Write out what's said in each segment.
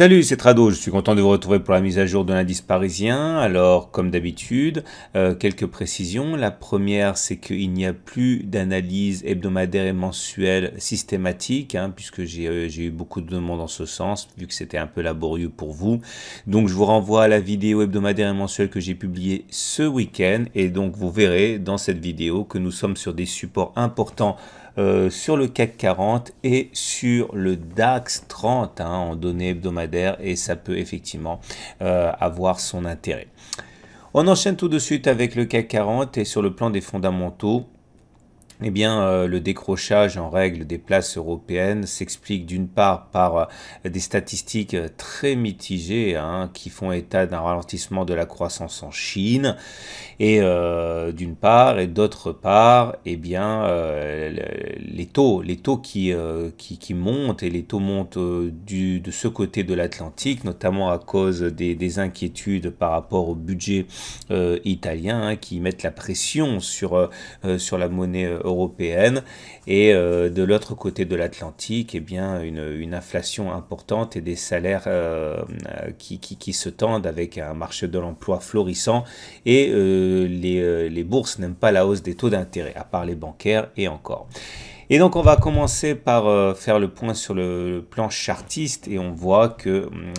Salut, c'est Trado, je suis content de vous retrouver pour la mise à jour de l'indice parisien. Alors, comme d'habitude, euh, quelques précisions. La première, c'est qu'il n'y a plus d'analyse hebdomadaire et mensuelle systématique, hein, puisque euh, j'ai eu beaucoup de demandes en ce sens, vu que c'était un peu laborieux pour vous. Donc, je vous renvoie à la vidéo hebdomadaire et mensuelle que j'ai publiée ce week-end, et donc vous verrez dans cette vidéo que nous sommes sur des supports importants euh, sur le CAC 40 et sur le DAX 30 hein, en données hebdomadaires et ça peut effectivement euh, avoir son intérêt. On enchaîne tout de suite avec le CAC 40 et sur le plan des fondamentaux, eh bien, euh, le décrochage en règle des places européennes s'explique d'une part par euh, des statistiques euh, très mitigées hein, qui font état d'un ralentissement de la croissance en Chine, et d'une part, et d'autre part, eh bien, les taux, les taux qui, qui, montent, et les taux montent du, de ce côté de l'Atlantique, notamment à cause des, inquiétudes par rapport au budget italien, hein, qui mettent la pression sur, sur la monnaie européenne européenne et euh, de l'autre côté de l'Atlantique, eh bien une, inflation importante et des salaires euh, euh, qui, se tendent avec un marché de l'emploi florissant et les, les bourses n'aiment pas la hausse des taux d'intérêt, à part les bancaires et encore. Et donc on va commencer par euh, faire le point sur le plan chartiste et on voit que hum,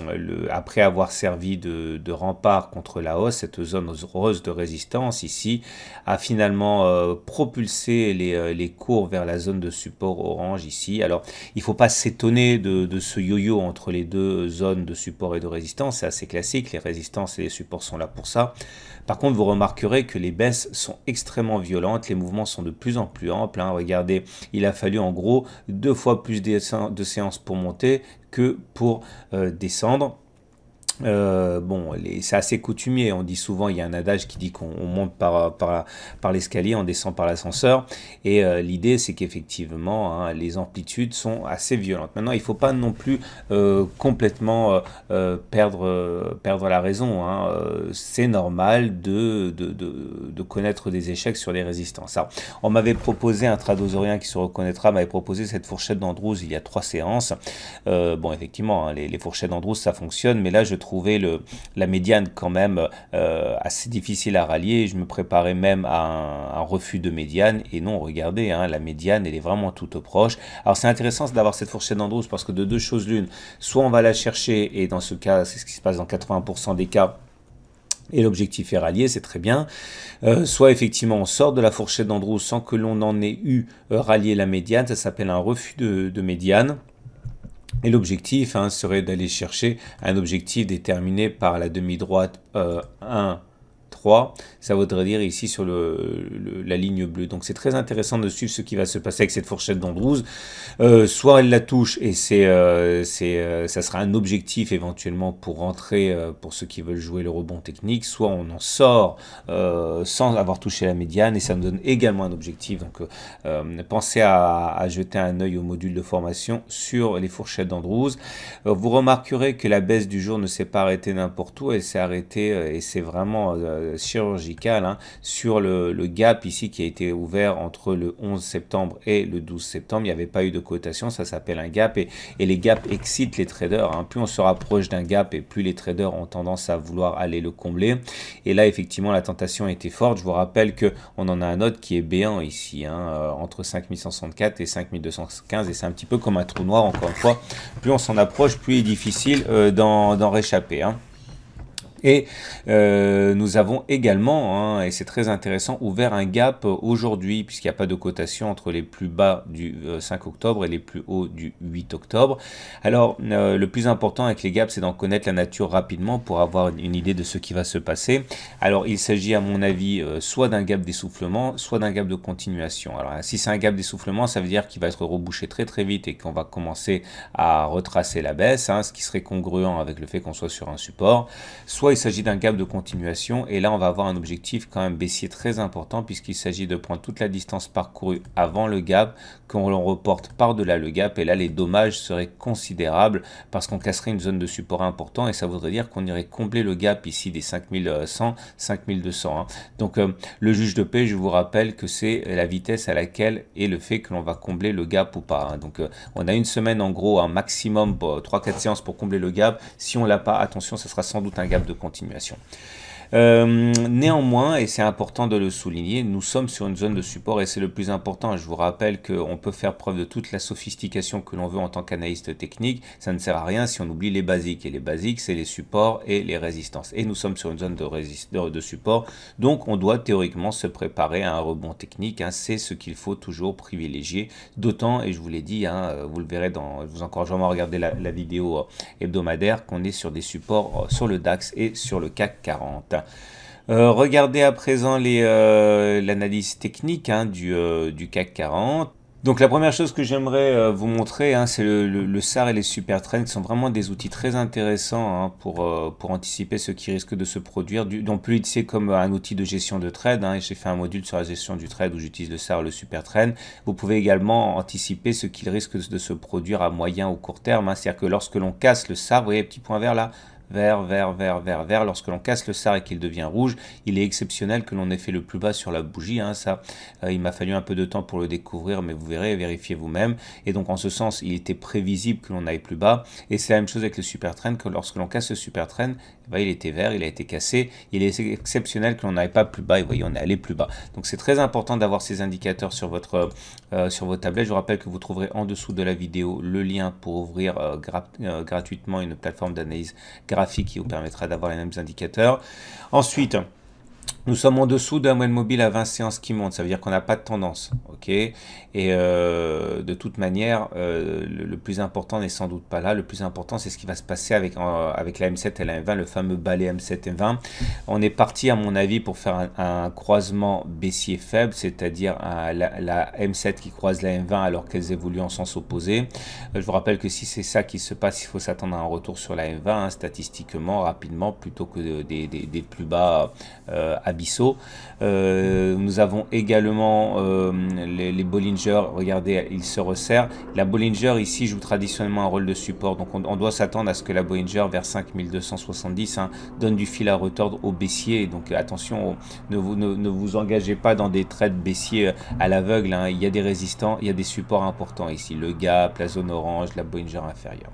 après avoir servi de, rempart contre la hausse, cette zone rose de résistance ici a finalement euh, propulsé euh, les, cours vers la zone de support orange ici. Alors il ne faut pas s'étonner de, de ce yo-yo entre les deux zones de support et de résistance, c'est assez classique, les résistances et les supports sont là pour ça. Par contre, vous remarquerez que les baisses sont extrêmement violentes, les mouvements sont de plus en plus amples. Hein. Regardez, il a fallu en gros deux fois plus de séances pour monter que pour euh, descendre. Euh, bon, c'est assez coutumier. On dit souvent, il y a un adage qui dit qu'on monte par, par, par l'escalier, on descend par l'ascenseur. Et euh, l'idée, c'est qu'effectivement, hein, les amplitudes sont assez violentes. Maintenant, il ne faut pas non plus euh, complètement perdre, la raison. Hein. C'est normal de, connaître des échecs sur les résistances. Alors, on m'avait proposé, un tradosorien qui se reconnaîtra m'avait proposé cette fourchette d'Andrews il y a trois séances. bon, effectivement, hein, les, les fourchettes d'Andrews, ça fonctionne, mais là, je trouve Trouver la médiane quand même euh, assez difficile à rallier. Je me préparais même à un, refus de médiane. Et non, regardez, hein, la médiane, elle est vraiment toute proche. Alors c'est intéressant d'avoir cette fourchette d'Andrews parce que de deux choses l'une, soit on va la chercher, et dans ce cas, c'est ce qui se passe dans 80% des cas, et l'objectif est rallié, c'est très bien. Euh, soit effectivement on sort de la fourchette d'Andrews sans que l'on en ait eu euh, rallier la médiane, ça s'appelle un refus de médiane. Et l'objectif hein, serait d'aller chercher un objectif déterminé par la demi-droite euh, 1 3, ça voudrait dire ici sur la ligne bleue. Donc c'est très intéressant de suivre ce qui va se passer avec cette fourchette d'Andrews. Euh, soit elle la touche et c'est, euh, euh, ça sera un objectif éventuellement pour rentrer pour ceux qui veulent jouer le rebond technique, soit on en sort sans avoir touché la médiane et ça nous donne également un objectif. Donc pensez à, jeter un œil au module de formation sur les fourchettes d'Andrews. vous remarquerez que la baisse du jour ne s'est pas arrêtée n'importe où, elle s'est arrêtée et c'est vraiment euh, chirurgical hein, sur le, gap ici qui a été ouvert entre le 11 septembre et le 12 septembre. Il n'y avait pas eu de cotation, ça s'appelle un gap et, les gaps excitent les traders. Hein. Plus on se rapproche d'un gap et plus les traders ont tendance à vouloir aller le combler. Et là, effectivement, la tentation était forte. Je vous rappelle que on en a un autre qui est béant ici, hein, euh, entre 5164 et 5215 et c'est un petit peu comme un trou noir encore une fois. Plus on s'en approche, plus il est difficile euh, d'en réchapper. Et euh, nous avons également, hein, et c'est très intéressant, ouvert un gap aujourd'hui, puisqu'il n'y a pas de cotation entre les plus bas du 5 euh, octobre et les plus hauts du 8 octobre. Alors, euh, le plus important avec les gaps, c'est d'en connaître la nature rapidement pour avoir une idée de ce qui va se passer. Alors, il s'agit, à mon avis, soit d'un gap d'essoufflement, soit d'un gap de continuation. Alors, hein, si c'est un gap d'essoufflement, ça veut dire qu'il va être rebouché très très vite et qu'on va commencer à retracer la baisse, hein, ce qui serait congruent avec le fait qu'on soit sur un support. Soit il s'agit d'un gap de continuation et là, on va avoir un objectif quand même baissier très important puisqu'il s'agit de prendre toute la distance parcourue avant le gap, qu'on reporte par-delà le gap et là, les dommages seraient considérables parce qu'on casserait une zone de support important et ça voudrait dire qu'on irait combler le gap ici des 5100, 5200. Hein. Donc, euh, le juge de paix, je vous rappelle que c'est la vitesse à laquelle est le fait que l'on va combler le gap ou pas. Hein. Donc, euh, on a une semaine en gros, un maximum, 3-4 euh, séances pour combler le gap. Si on l'a pas, attention, ça sera sans doute un gap de continuation euh, néanmoins, et c'est important de le souligner, nous sommes sur une zone de support et c'est le plus important. Je vous rappelle qu'on peut faire preuve de toute la sophistication que l'on veut en tant qu'analyste technique. Ça ne sert à rien si on oublie les basiques. Et les basiques, c'est les supports et les résistances. Et nous sommes sur une zone de, support. Donc, on doit théoriquement se préparer à un rebond technique. Hein. C'est ce qu'il faut toujours privilégier. D'autant, et je vous l'ai dit, hein, vous le verrez dans, je vous encourage vraiment à regarder la, la vidéo euh, hebdomadaire, qu'on est sur des supports euh, sur le DAX et sur le CAC 40. Euh, regardez à présent euh, l'analyse technique hein, euh, du, CAC 40. Donc la première chose que j'aimerais vous montrer, hein, c'est le, SAR et les super trends qui sont vraiment des outils très intéressants hein, pour, anticiper ce qui risque de se produire. donc plus c'est comme un outil de gestion de trade, j'ai fait un module sur la gestion du trade où j'utilise le SAR et le super trend. Vous pouvez également anticiper ce qu'il risque de se produire à moyen ou court terme. C'est-à-dire que lorsque l'on casse le SAR, vous voyez, petit point vert là, vert, vert, vert, vert, vert. Lorsque l'on casse le sar et qu'il devient rouge, il est exceptionnel que l'on ait fait le plus bas sur la bougie. Hein, ça, euh, il m'a fallu un peu de temps pour le découvrir, mais vous verrez, vérifiez vous-même. Et donc en ce sens, il était prévisible que l'on aille plus bas. Et c'est la même chose avec le super train que lorsque l'on casse le super train, bah, il était vert, il a été cassé. Il est exceptionnel que l'on n'aille pas plus bas. Et vous voyez, on est allé plus bas. Donc c'est très important d'avoir ces indicateurs sur votre, euh, tablette. Je vous rappelle que vous trouverez en dessous de la vidéo le lien pour ouvrir euh, euh, gratuitement une plateforme d'analyse graphique qui vous permettra d'avoir les mêmes indicateurs. Ensuite, nous sommes en dessous d'un mobile à 20 séances qui monte, ça veut dire qu'on n'a pas de tendance. Et euh, de toute manière, euh, le, plus important n'est sans doute pas là. Le plus important, c'est ce qui va se passer avec, avec la M7 et la M20, le fameux balai M7 et M20. On est parti, à mon avis, pour faire un, croisement baissier faible, c'est-à-dire la, la, M7 qui croise la M20 alors qu'elles évoluent en sens opposé. Euh, je vous rappelle que si c'est ça qui se passe, il faut s'attendre à un retour sur la M20, hein, statistiquement, rapidement, plutôt que des, des plus bas abyssaux. nous avons également les, Bollinger, regardez, ils se resserrent. La Bollinger ici joue traditionnellement un rôle de support, donc on, doit s'attendre à ce que la Bollinger vers 5270 hein, donne du fil à retordre aux baissiers. Donc attention, ne vous, engagez pas dans des trades baissiers euh, à l'aveugle. Hein. Il y a des résistants, il y a des supports importants ici. Le gap, la zone orange, la Bollinger inférieure.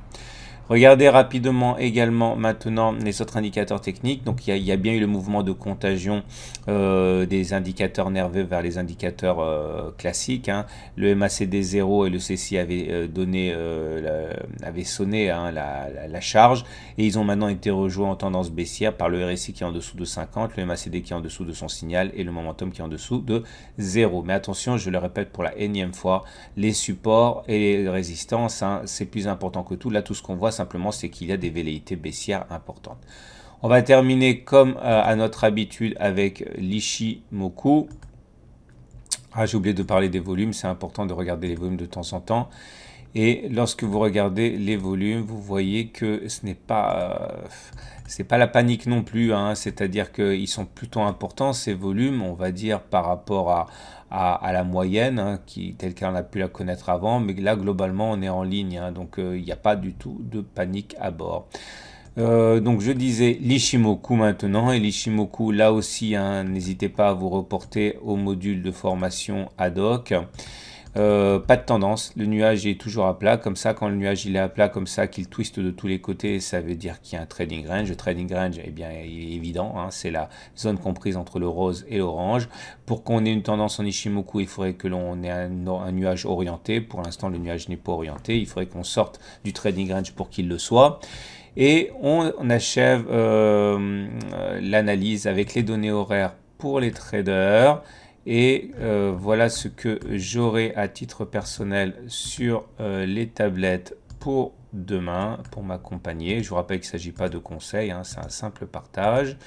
Regardez rapidement également maintenant les autres indicateurs techniques. Donc il y, a, bien eu le mouvement de contagion euh, des indicateurs nerveux vers les indicateurs euh, classiques. Hein. Le MACD 0 et le CCI avaient, euh, donné, sonné hein, la, charge et ils ont maintenant été rejoints en tendance baissière par le RSI qui est en dessous de 50, le MACD qui est en dessous de son signal et le momentum qui est en dessous de 0. Mais attention, je le répète pour la énième fois, les supports et les résistances, hein, c'est plus important que tout. Là, tout ce qu'on voit, simplement c'est qu'il y a des velléités baissières importantes. On va terminer comme euh, à notre habitude avec l'Ishimoku. Ah, j'ai oublié de parler des volumes, c'est important de regarder les volumes de temps en temps. Et lorsque vous regardez les volumes, vous voyez que ce n'est pas, euh, c'est pas la panique non plus. Hein. C'est-à-dire qu'ils sont plutôt importants, ces volumes, on va dire, par rapport à, à, la moyenne, hein, qui, telle qu'on a pu la connaître avant. Mais là, globalement, on est en ligne. Hein. donc, euh, il n'y a pas du tout de panique à bord. Euh, donc je disais l'Ishimoku maintenant et l'Ishimoku là aussi n'hésitez pas à vous reporter au module de formation ad hoc euh, pas de tendance, le nuage est toujours à plat, comme ça quand le nuage il est à plat comme ça, qu'il twiste de tous les côtés, ça veut dire qu'il y a un trading range. Le trading range, eh bien, il est évident, hein, c'est la zone comprise entre le rose et l'orange. Pour qu'on ait une tendance en Ishimoku, il faudrait que l'on ait un, nuage orienté. Pour l'instant, le nuage n'est pas orienté, il faudrait qu'on sorte du trading range pour qu'il le soit. Et on, achève euh, euh, l'analyse avec les données horaires pour les traders et euh, voilà ce que j'aurai à titre personnel sur euh, les tablettes pour demain, pour m'accompagner. Je vous rappelle qu'il ne s'agit pas de conseils, hein, c'est un simple partage.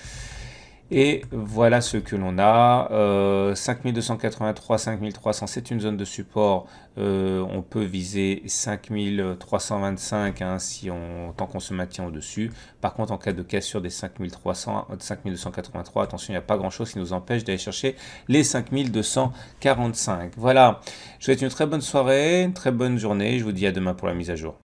Et voilà ce que l'on a. Euh, 5283, 5300, c'est une zone de support. Euh, on peut viser 5325 hein, si on, tant qu'on se maintient au-dessus. Par contre, en cas de cassure des 5300, 5283, attention, il n'y a pas grand-chose qui nous empêche d'aller chercher les 5245. Voilà, je vous souhaite une très bonne soirée, une très bonne journée. Je vous dis à demain pour la mise à jour.